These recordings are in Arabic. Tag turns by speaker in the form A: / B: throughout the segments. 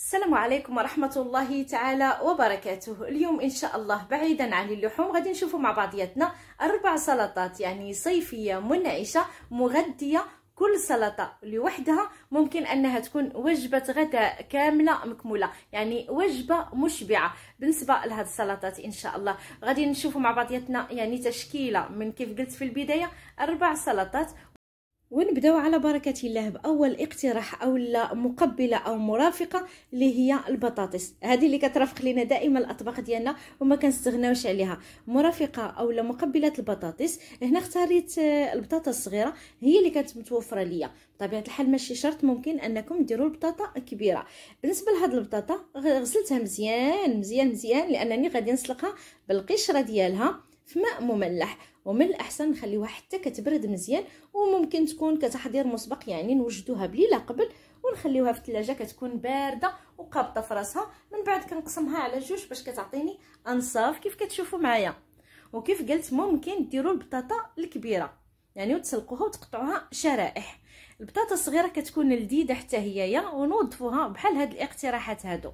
A: السلام عليكم ورحمة الله تعالى وبركاته اليوم إن شاء الله بعيدا عن اللحوم غادي نشوفوا مع بعضياتنا أربع سلطات يعني صيفية منعشة مغذية كل سلطة لوحدها ممكن أنها تكون وجبة غداء كاملة مكمولة يعني وجبة مشبعة بالنسبة لهاد السلطات إن شاء الله غادي نشوفوا مع بعضياتنا يعني تشكيلة من كيف قلت في البداية أربع سلطات ونبداو على بركة الله بأول اقتراح أو لا مقبلة أو مرافقة اللي هي البطاطس هذه اللي كترافق لنا دائما الأطباق ديالنا وما كنستغناوش عليها مرافقة أو لا مقبلة البطاطس هنا اختاريت آه، البطاطا الصغيرة هي اللي كانت متوفرة ليا بطبيعة الحال ماشي شرط ممكن أنكم ديروا البطاطا كبيرة بالنسبة لهاد البطاطا غسلتها مزيان مزيان مزيان لأنني غادي نسلقها بالقشرة ديالها في ماء مملح ومن الاحسن نخليوها حتى كتبرد مزيان وممكن تكون كتحضير مسبق يعني نوجدوها بليله قبل ونخليوها في الثلاجه كتكون بارده وقابطه في راسها من بعد كنقسمها على جوج باش كتعطيني انصاف كيف كتشوفوا معايا وكيف قلت ممكن ديروا البطاطا الكبيره يعني وتسلقوها وتقطعوها شرائح البطاطا الصغيره كتكون لذيذه حتى هي ونوضفوها بحال هاد الاقتراحات هادو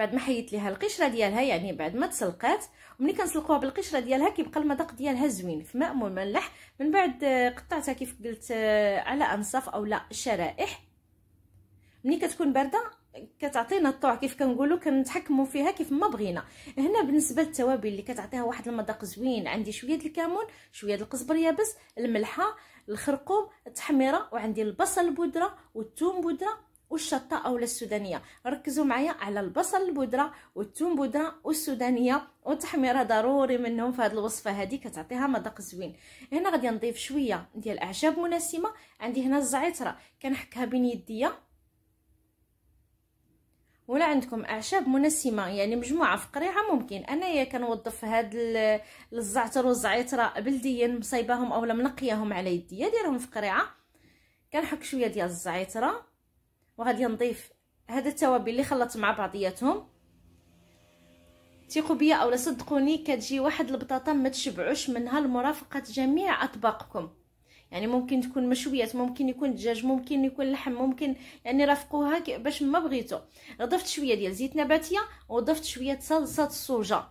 A: بعد ما حيدت ليها القشره ديالها يعني بعد ما تسلقات وملي كنسلقوها بالقشره ديالها كيبقى المذاق ديالها زوين في ماء مملح من بعد آه، قطعتها كيف قلت آه، على انصاف اولا شرائح ملي كتكون بارده كتعطينا الطوع كيف كنقولوا كنتحكموا فيها كيف ما بغينا هنا بالنسبه للتوابل اللي كتعطيها واحد المذاق زوين عندي شويه الكمون شويه القزبر يابس الملحه الخرقوم التحميره وعندي البصل بودره والثوم بودره والشطه اولا السودانيه ركزوا معايا على البصل البودره والثوم بودره والسودانيه والتحميره ضروري منهم في هذه الوصفه هذه كتعطيها مذاق زوين هنا غادي نضيف شويه ديال اعشاب مناسمه عندي هنا الزعتره كنحكها بين يديا ولا عندكم اعشاب منسمه يعني مجموعه في قريعه ممكن انايا كنوظف هاد الزعتر والزعيطره بلديا مصايباهم اولا منقياهم على يديا ديرهم في قريعه كنحك شويه ديال الزعيطره وغادي نضيف هاد التوابل اللي خلطت مع بعضياتهم ثقوا بيا اولا صدقوني كتجي واحد البطاطا ما تشبعوش منها لمرافقه جميع اطباقكم يعني ممكن تكون مشويات ممكن يكون دجاج ممكن يكون لحم ممكن يعني رافقوها باش ما بغيتو ضفت شويه ديال زيت نباتيه وضفت شويه صلصه الصوجه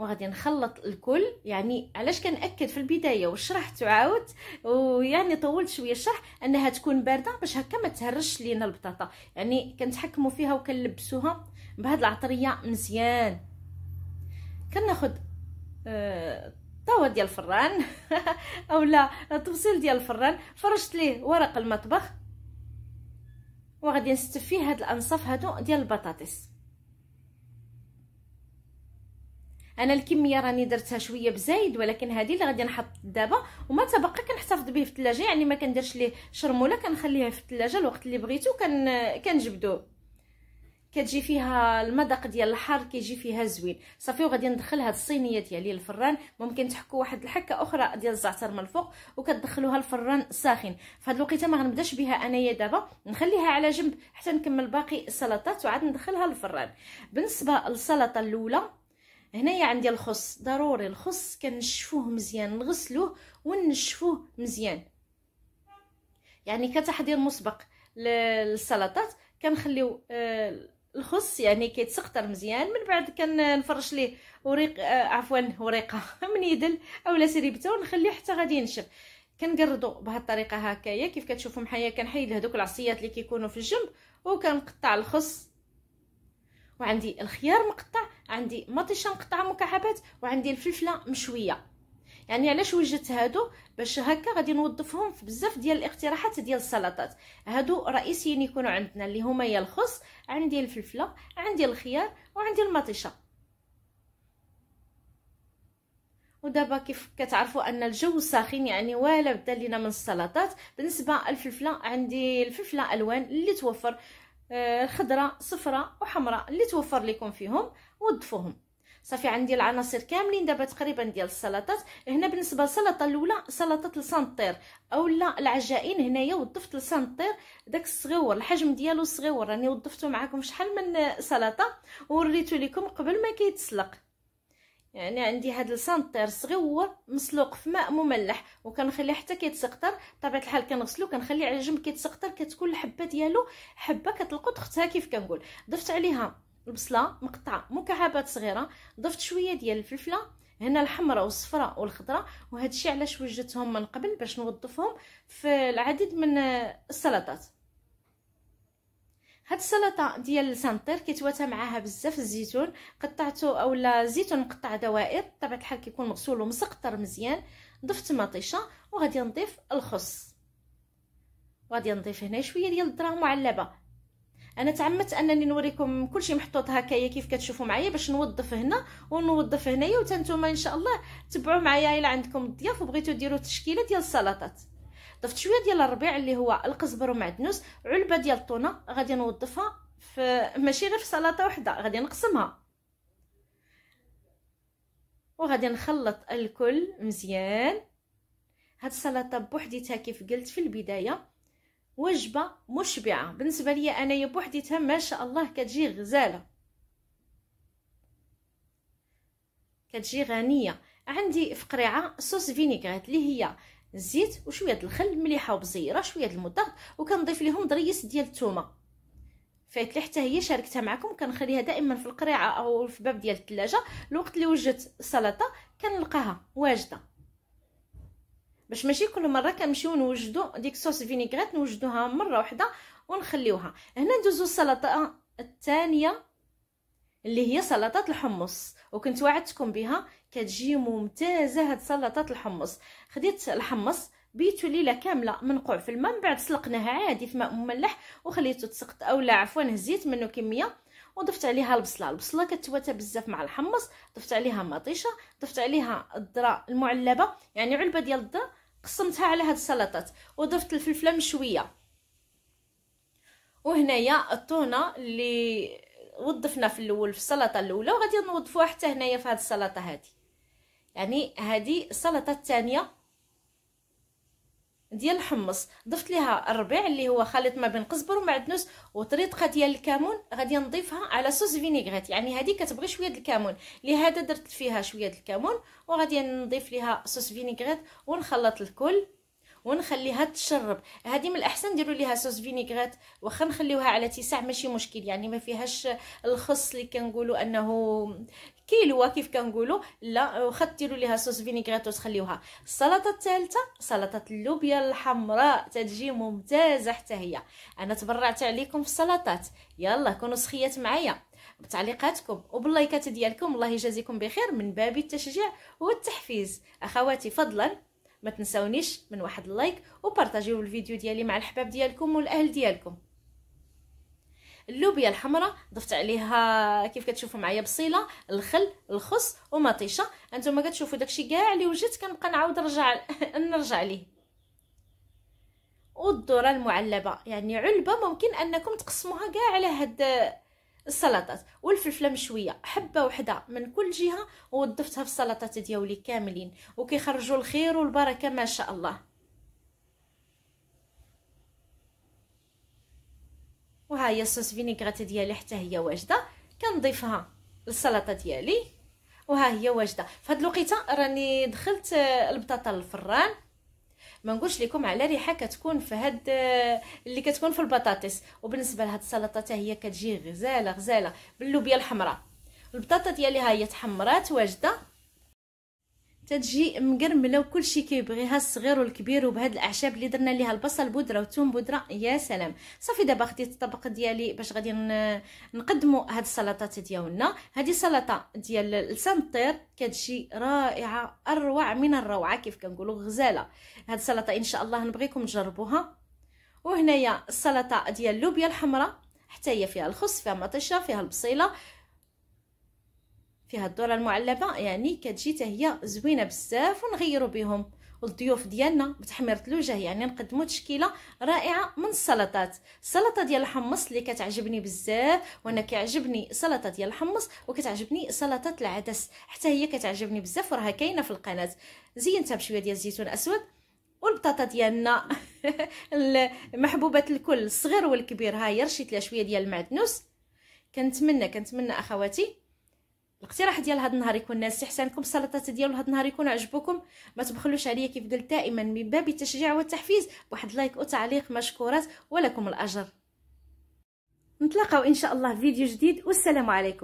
A: وغادي نخلط الكل يعني علاش كنأكد في البدايه وشرح تعاود ويعني طولت شويه الشرح انها تكون بارده باش هكا ما تهرش لينا البطاطا يعني كنتحكموا فيها وكنلبسوها بهاد العطريه مزيان كناخذ آه طاوه ديال الفران اولا طبسيل ديال الفران فرشت ليه ورق المطبخ وغادي نستف فيه هاد الانصاف هادو ديال البطاطس انا الكميه راني درتها شويه بزايد ولكن هذه اللي غادي نحط دابا وما تبقى كنحتفظ به في الثلاجه يعني ما كنديرش ليه شرموله كنخليها في الثلاجه الوقت اللي بغيتو كن كنجبدوه كتجي فيها المذاق ديال الحار كيجي فيها زوين صافي وغادي ندخل هاد الصينيه ديالي الفران ممكن تحكوا واحد الحكه اخرى ديال الزعتر من الفوق وكتدخلوها الفران ساخن فهاد الوقيته ما غنبداش بها انايا دابا نخليها على جنب حتى نكمل باقي السلطات وعاد ندخلها للفران بالنسبه للسلطه الاولى هنايا عندي الخص ضروري الخص كنشفوه مزيان نغسلوه ونشفوه مزيان يعني كتحضير مسبق للسلطات كنخليو آه، الخص يعني كيتسقطر مزيان من بعد كنفرش ليه وريق آه، عفوا وريقه من يدل اولا سريبته ونخليه حتى غادي ينشف كنقردو بهذه الطريقه هكايا كيف كتشوفوا معايا كنحيد هذوك العصيات اللي كيكونوا في الجنب وكنقطع الخص وعندي الخيار مقطع عندي مطيشه مقطعه مكعبات وعندي الفلفله مشويه يعني علاش وجدت هادو باش هكا غادي نوظفهم في بزاف ديال الاقتراحات ديال السلطات هادو رئيسيين يكونوا عندنا اللي هما يا الخص عندي الفلفله عندي الخيار وعندي المطيشه ودابا كيف كتعرفوا ان الجو ساخن يعني ولا بدا لينا من السلطات بالنسبه الفلفله عندي الفلفله الوان اللي توفر آه، خضراء صفراء وحمراء اللي توفر لكم فيهم وضفوهم صافي عندي العناصر كاملين دابا تقريبا ديال السلطات هنا بالنسبه للسلطه الاولى سلطه السانطير اولا العجائن هنايا وضفت السانطير داك الصغيور الحجم ديالو صغيور راني وضفته معكم شحال من سلطه ووريتو لكم قبل ما كيتسلق يعني عندي هاد السانتير صغيور مسلوق في ماء مملح وكنخليه حتى كيتسقطر طبيعه الحال كنغسلو كنخليه على جنب كيتسقطر كتكون الحبه ديالو حبه كتلقط اختها كيف كنقول ضفت عليها البصله مقطعه مكعبات صغيره ضفت شويه ديال الفلفله هنا الحمراء والصفراء والخضراء وهذا الشيء علاش وجدتهم من قبل باش نوظفهم في العديد من السلطات هاد السلطه ديال السانتير كيتواتى معاها بزاف الزيتون قطعته اولا زيتون مقطع دوائر بطبيعه الحال كيكون مغسول ومسقطر مزيان ضفت مطيشه وغادي نضيف الخس وغادي نضيف هنا شويه ديال الذره معلبه انا تعمدت انني نوريكم كلشي محطوط هكايا كيف كتشوفوا معايا باش نوظف هنا ونوظف هنايا وتنتوما ان شاء الله تبعوا معايا الا عندكم الضياف وبغيتوا ديروا تشكيله ديال السلطات ضفت شويه ديال الربيع اللي هو القزبر ومعدنوس علبه ديال الطونه غادي نوظفها في ماشي غير في سلطه وحده غادي نقسمها وغادي نخلط الكل مزيان هاد السلطه بوحديتها كيف قلت في البدايه وجبه مشبعه بالنسبه لي انايا بوحديتها ما شاء الله كتجي غزاله كتجي غنيه عندي في قريعه صوص فينيغريت اللي هي الزيت وشويه الخل مليحه وبزيره شويه المضغ وكنضيف ليهم ضريس ديال الثومه لي حتى هي شاركتها معكم كنخليها دائما في القريعه او في باب ديال الثلاجه الوقت اللي وجدت السلطه كنلقاها واجده باش ماشي كل مره كنمشيو نوجدو ديك صوص فينيغريت نوجدوها مره واحده ونخليوها هنا ندوزو السلطه الثانيه اللي هي سلطه الحمص وكنت وعدتكم بها كتجي ممتازه هاد سلطه الحمص خديت الحمص بيتو ليله كامله منقوع في الماء من بعد سلقناها عادي في ماء مملح وخليته تسقط اولا عفوا هزيت منه كميه وضفت عليها البصله البصله كتواتى بزاف مع الحمص ضفت عليها مطيشه ضفت عليها الذره المعلبه يعني علبه ديال الذره قسمتها على هاد السلطات وضفت الفلفله مشويه وهنايا الطونه اللي وضفنا في الاول في السلطه الاولى وغادي نوضفوها حتى هنايا في هذه السلطه هذه يعني هذه السلطه الثانيه ديال الحمص ضفت ليها الربيع اللي هو خليط ما بين قزبر ومعدنوس وطريقه ديال الكمون غادي نضيفها على صوص فينيغريت يعني هذه كتبغي شويه الكمون لهذا درت فيها شويه الكمون وغادي نضيف ليها صوص فينيغريت ونخلط الكل ونخليها تشرب هذه من الاحسن ديروا ليها صوص فينيغريت واخا نخليوها على تسع ماشي مشكل يعني ما فيهاش الخص اللي كنقولوا انه كيلو كيف كنقولوا لا واخا ديروا ليها صوص فينيغريت وتخليوها السلطه الثالثه سلطه اللوبيا الحمراء تجي ممتازه حتى هي انا تبرعت عليكم في السلطات يلا كونوا سخيات معايا بتعليقاتكم وباللايكات ديالكم الله يجازيكم بخير من باب التشجيع والتحفيز اخواتي فضلا ما تنسونيش من واحد اللايك وبارطاجيو الفيديو ديالي مع الحباب ديالكم والاهل ديالكم اللوبيا الحمراء ضفت عليها كيف كتشوفوا معايا بصيله الخل الخص ومطيشه انتم كتشوفوا داكشي كاع اللي وجدت كنبقى نعاود نرجع نرجع ليه والذره المعلبه يعني علبه ممكن انكم تقسموها كاع على هاد السلطات والفلفله مشويه حبه وحده من كل جهه وضفتها في السلطات ديالي كاملين وكيخرجوا الخير والبركه ما شاء الله وها هي الصوص فينيغرات ديالي حتى هي واجده كنضيفها للسلطه ديالي وها هي واجده فهاد الوقيته راني دخلت البطاطا للفران ما نقولش لكم على ريحه كتكون في هاد آه، اللي كتكون في البطاطس وبالنسبه لهاد السلطه حتى هي كتجي غزاله غزاله باللوبيا الحمراء البطاطا ديالي ها هي تحمرات واجده تتجي مقرمله وكلشي كيبغيها الصغير والكبير وبهاد الاعشاب اللي درنا ليها البصل بودره والثوم بودره يا سلام صافي دابا خديت الطبق ديالي باش غادي نقدموا هاد السلطات ديالنا هذه سلطه ديال لسان الطير كتجي رائعه اروع من الروعه كيف كنقولوا غزاله هاد السلطه ان شاء الله نبغيكم تجربوها وهنايا السلطه ديال اللوبيا الحمراء حتى هي فيها الخس فيها مطيشه فيها البصيله فيها الذره المعلبه يعني كتجي حتى هي زوينه بزاف ونغيروا بهم والضيوف ديالنا بتحمير الوجه يعني نقدموا تشكيله رائعه من السلطات السلطه ديال الحمص اللي كتعجبني بزاف وانا كيعجبني سلطه ديال الحمص وكتعجبني سلطه العدس حتى هي كتعجبني بزاف وراها كاينه في القناه زينتها بشويه ديال الزيتون اسود والبطاطا ديالنا محبوبه الكل الصغير والكبير ها هي رشيت لها شويه ديال المعدنوس كنتمنى كنتمنى اخواتي الاقتراح ديال هذا النهار يكون ناس احسانكم السلطات ديالو هذا النهار يكون عجبوكم ما تبخلوش عليا كيف قلت دائما من باب التشجيع والتحفيز واحد لايك وتعليق مشكورات ولكم الاجر نتلاقاو ان شاء الله في فيديو جديد والسلام عليكم